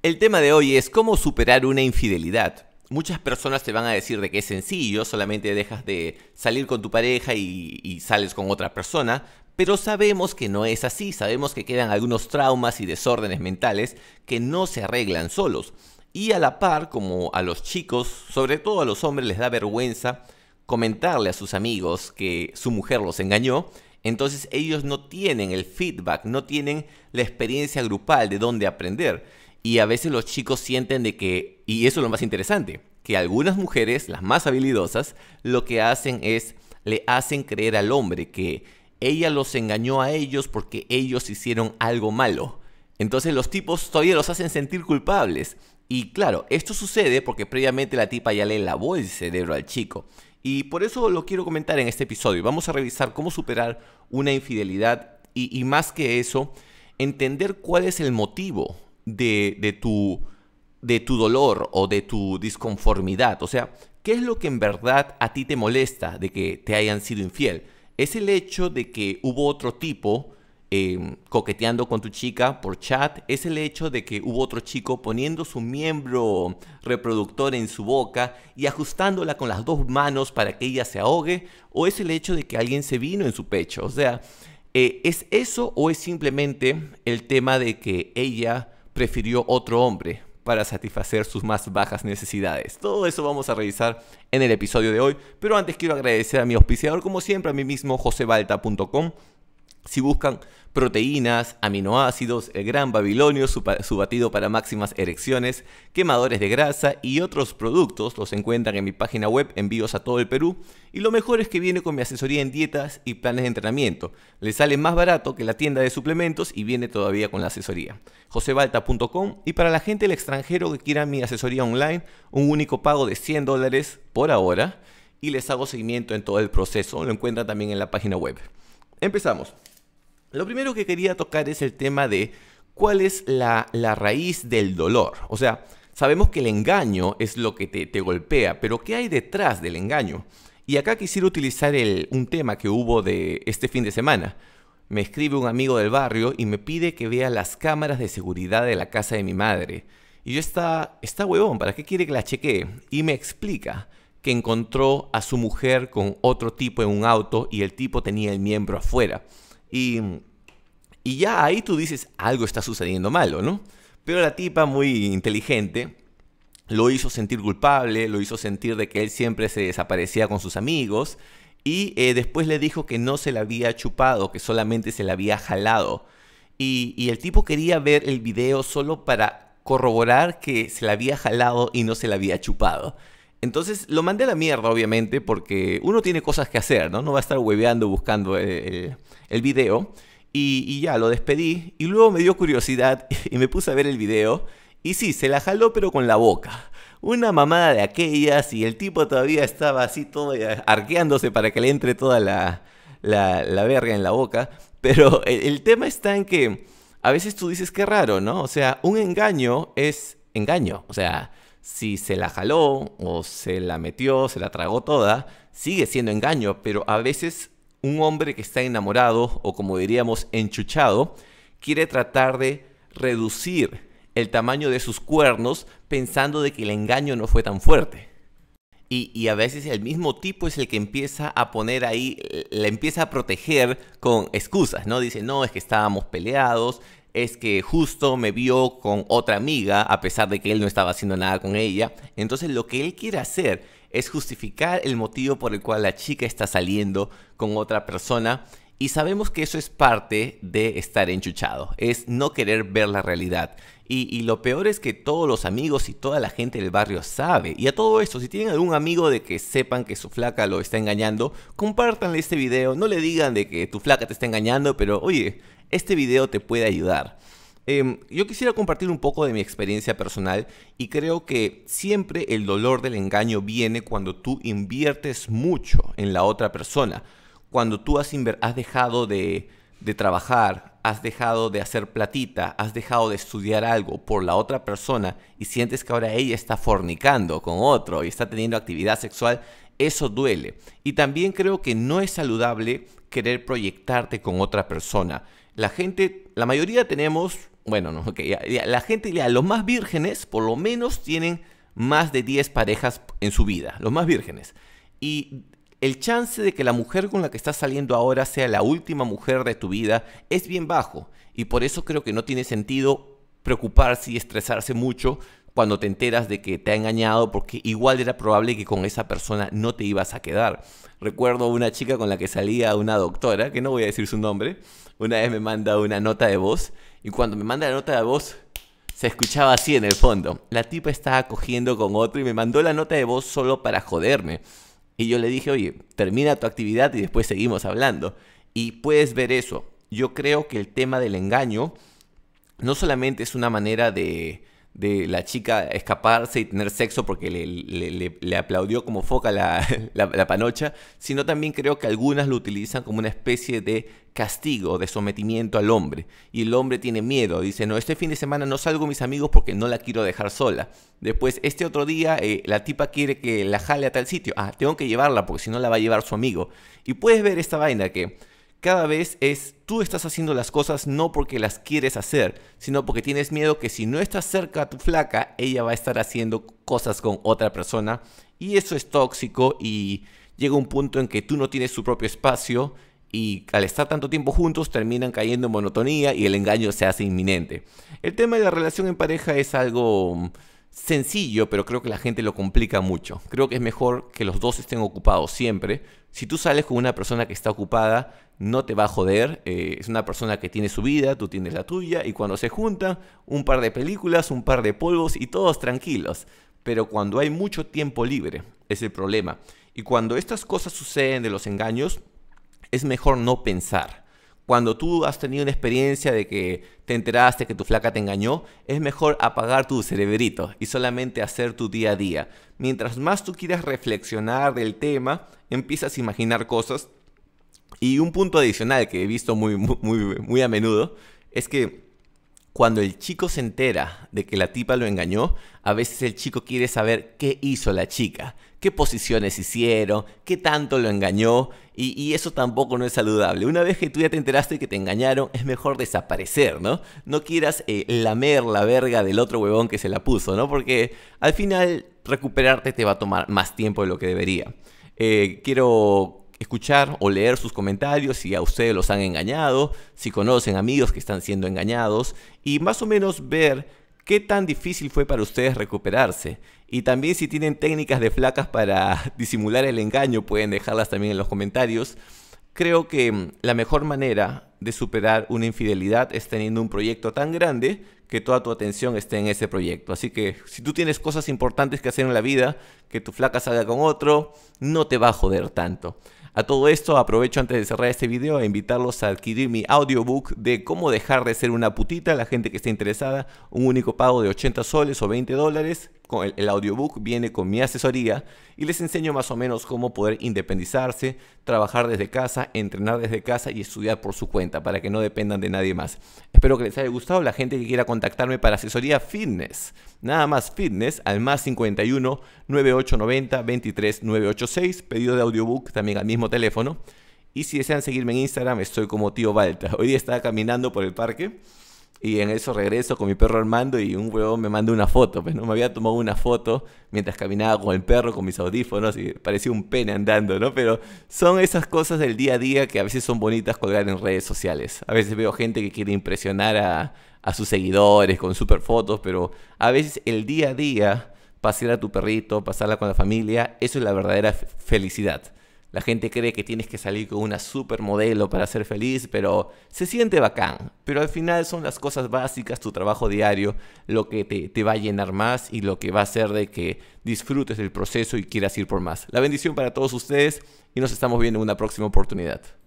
El tema de hoy es cómo superar una infidelidad. Muchas personas te van a decir de que es sencillo, solamente dejas de salir con tu pareja y, y sales con otra persona, pero sabemos que no es así, sabemos que quedan algunos traumas y desórdenes mentales que no se arreglan solos. Y a la par, como a los chicos, sobre todo a los hombres les da vergüenza comentarle a sus amigos que su mujer los engañó, entonces ellos no tienen el feedback, no tienen la experiencia grupal de dónde aprender. Y a veces los chicos sienten de que, y eso es lo más interesante, que algunas mujeres, las más habilidosas, lo que hacen es, le hacen creer al hombre que ella los engañó a ellos porque ellos hicieron algo malo. Entonces los tipos todavía los hacen sentir culpables. Y claro, esto sucede porque previamente la tipa ya le lavó el cerebro al chico. Y por eso lo quiero comentar en este episodio. Vamos a revisar cómo superar una infidelidad y, y más que eso, entender cuál es el motivo de, tu, de tu dolor o de tu disconformidad. O sea, ¿qué es lo que en verdad a ti te molesta de que te hayan sido infiel? ¿Es el hecho de que hubo otro tipo eh, coqueteando con tu chica por chat? ¿Es el hecho de que hubo otro chico poniendo su miembro reproductor en su boca y ajustándola con las dos manos para que ella se ahogue? ¿O es el hecho de que alguien se vino en su pecho? O sea, eh, ¿es eso o es simplemente el tema de que ella prefirió otro hombre para satisfacer sus más bajas necesidades. Todo eso vamos a revisar en el episodio de hoy, pero antes quiero agradecer a mi auspiciador, como siempre, a mí mismo, josebalta.com, si buscan proteínas, aminoácidos, el gran babilonio, su, batido para máximas erecciones, quemadores de grasa y otros productos, los encuentran en mi página web, envíos a todo el Perú. Y lo mejor es que viene con mi asesoría en dietas y planes de entrenamiento. Le sale más barato que la tienda de suplementos y viene todavía con la asesoría. josebalta.com y para la gente del extranjero que quiera mi asesoría online, un único pago de 100 dólares por ahora y les hago seguimiento en todo el proceso. Lo encuentran también en la página web. Empezamos. Lo primero que quería tocar es el tema de cuál es la, la raíz del dolor. O sea, sabemos que el engaño es lo que te, golpea, pero ¿qué hay detrás del engaño? Y acá quisiera utilizar un tema que hubo de este fin de semana. Me escribe un amigo del barrio y me pide que vea las cámaras de seguridad de la casa de mi madre. Y yo está, está huevón, ¿para qué quiere que la chequee? Y me explica que encontró a su mujer con otro tipo en un auto y el tipo tenía el miembro afuera. Y, y ya ahí tú dices, algo está sucediendo malo, ¿no? Pero la tipa, muy inteligente, lo hizo sentir culpable, lo hizo sentir de que él siempre se desaparecía con sus amigos y eh, después le dijo que no se la había chupado, que solamente se la había jalado. Y, y, el tipo quería ver el video solo para corroborar que se la había jalado y no se la había chupado. Entonces lo mandé a la mierda, obviamente, porque uno tiene cosas que hacer, ¿no? No va a estar hueveando buscando eh, el, video. Y, ya, lo despedí. Y luego me dio curiosidad y me puse a ver el video. Y sí, se la jaló, pero con la boca. Una mamada de aquellas y el tipo todavía estaba así todo eh, arqueándose para que le entre toda la, la, verga en la boca. Pero el, el tema está en que a veces tú dices, qué raro, ¿no? O sea, un engaño es engaño. O sea, si se la jaló o se la metió, se la tragó toda, sigue siendo engaño, pero a veces un hombre que está enamorado o como diríamos enchuchado, quiere tratar de reducir el tamaño de sus cuernos pensando de que el engaño no fue tan fuerte. Y, y, a veces el mismo tipo es el que empieza a poner ahí, le empieza a proteger con excusas, ¿no? Dice, no, es que estábamos peleados, es que justo me vio con otra amiga, a pesar de que él no estaba haciendo nada con ella. Entonces lo que él quiere hacer es justificar el motivo por el cual la chica está saliendo con otra persona. Y sabemos que eso es parte de estar enchuchado, es no querer ver la realidad. Y, lo peor es que todos los amigos y toda la gente del barrio sabe. Y a todo esto, si tienen algún amigo de que sepan que su flaca lo está engañando, compártanle este video, no le digan de que tu flaca te está engañando, pero oye, este video te puede ayudar. Em, yo quisiera compartir un poco de mi experiencia personal y creo que siempre el dolor del engaño viene cuando tú inviertes mucho en la otra persona, cuando tú has, dejado de, de trabajar, has dejado de hacer platita, has dejado de estudiar algo por la otra persona y sientes que ahora ella está fornicando con otro y está teniendo actividad sexual, eso duele. Y también creo que no es saludable querer proyectarte con otra persona la gente, la mayoría tenemos, bueno, no, la gente, los más vírgenes por lo menos tienen más de 10 parejas en su vida, los más vírgenes. Y el chance de que la mujer con la que estás saliendo ahora sea la última mujer de tu vida es bien bajo. Y por eso creo que no tiene sentido preocuparse y estresarse mucho cuando te enteras de que te ha engañado porque igual era probable que con esa persona no te ibas a quedar. Recuerdo una chica con la que salía una doctora, que no voy a decir su nombre, una vez me manda una nota de voz y cuando me manda la nota de voz se escuchaba así en el fondo. La tipa estaba cogiendo con otro y me mandó la nota de voz solo para joderme. Y yo le dije, oye, termina tu actividad y después seguimos hablando. Y puedes ver eso. Yo creo que el tema del engaño no solamente es una manera de de la chica escaparse y tener sexo porque le, aplaudió como foca la, panocha, sino también creo que algunas lo utilizan como una especie de castigo, de sometimiento al hombre. Y el hombre tiene miedo, dice, no, este fin de semana no salgo mis amigos porque no la quiero dejar sola. Después, este otro día, eh, la tipa quiere que la jale a tal sitio. Ah, tengo que llevarla porque si no la va a llevar su amigo. Y puedes ver esta vaina que cada vez es tú estás haciendo las cosas no porque las quieres hacer, sino porque tienes miedo que si no estás cerca a tu flaca, ella va a estar haciendo cosas con otra persona. Y eso es tóxico y llega un punto en que tú no tienes su propio espacio y al estar tanto tiempo juntos terminan cayendo en monotonía y el engaño se hace inminente. El tema de la relación en pareja es algo sencillo, pero creo que la gente lo complica mucho. Creo que es mejor que los dos estén ocupados siempre. Si tú sales con una persona que está ocupada, no te va a joder. Eh, es una persona que tiene su vida, tú tienes la tuya, y cuando se juntan, un par de películas, un par de polvos y todos tranquilos. Pero cuando hay mucho tiempo libre, es el problema. Y cuando estas cosas suceden de los engaños, es mejor no pensar cuando tú has tenido una experiencia de que te enteraste que tu flaca te engañó, es mejor apagar tu cerebrito y solamente hacer tu día a día. Mientras más tú quieras reflexionar del tema, empiezas a imaginar cosas. Y un punto adicional que he visto muy, muy, muy, muy a menudo es que cuando el chico se entera de que la tipa lo engañó, a veces el chico quiere saber qué hizo la chica, qué posiciones hicieron, qué tanto lo engañó, y, eso tampoco no es saludable. Una vez que tú ya te enteraste que te engañaron, es mejor desaparecer, ¿no? No quieras eh, lamer la verga del otro huevón que se la puso, ¿no? Porque al final recuperarte te va a tomar más tiempo de lo que debería. Eh, quiero escuchar o leer sus comentarios si a ustedes los han engañado, si conocen amigos que están siendo engañados y más o menos ver qué tan difícil fue para ustedes recuperarse. Y también si tienen técnicas de flacas para disimular el engaño, pueden dejarlas también en los comentarios. Creo que mm, la mejor manera de superar una infidelidad es teniendo un proyecto tan grande que toda tu atención esté en ese proyecto. Así que si tú tienes cosas importantes que hacer en la vida, que tu flaca salga con otro, no te va a joder tanto. A todo esto aprovecho antes de cerrar este video a invitarlos a adquirir mi audiobook de cómo dejar de ser una putita, la gente que esté interesada, un único pago de 80 soles o 20 dólares. el audiobook viene con mi asesoría y les enseño más o menos cómo poder independizarse, trabajar desde casa, entrenar desde casa y estudiar por su cuenta para que no dependan de nadie más. Espero que les haya gustado. La gente que quiera contactarme para asesoría fitness, nada más fitness, al más 51 9890 23 986. Pedido de audiobook también al mismo teléfono. Y si desean seguirme en Instagram, estoy como tío Balta. Hoy día estaba caminando por el parque y en eso regreso con mi perro Armando y un huevón me manda una foto. Pues, ¿no? Me había tomado una foto mientras caminaba con el perro, con mis audífonos y parecía un pene andando, ¿no? Pero son esas cosas del día a día que a veces son bonitas colgar en redes sociales. A veces veo gente que quiere impresionar a, a sus seguidores con super fotos, pero a veces el día a día, pasear a tu perrito, pasarla con la familia, eso es la verdadera felicidad. La gente cree que tienes que salir con una supermodelo para ser feliz, pero se siente bacán. Pero al final son las cosas básicas, tu trabajo diario, lo que te, va a llenar más y lo que va a hacer de que disfrutes del proceso y quieras ir por más. La bendición para todos ustedes y nos estamos viendo en una próxima oportunidad.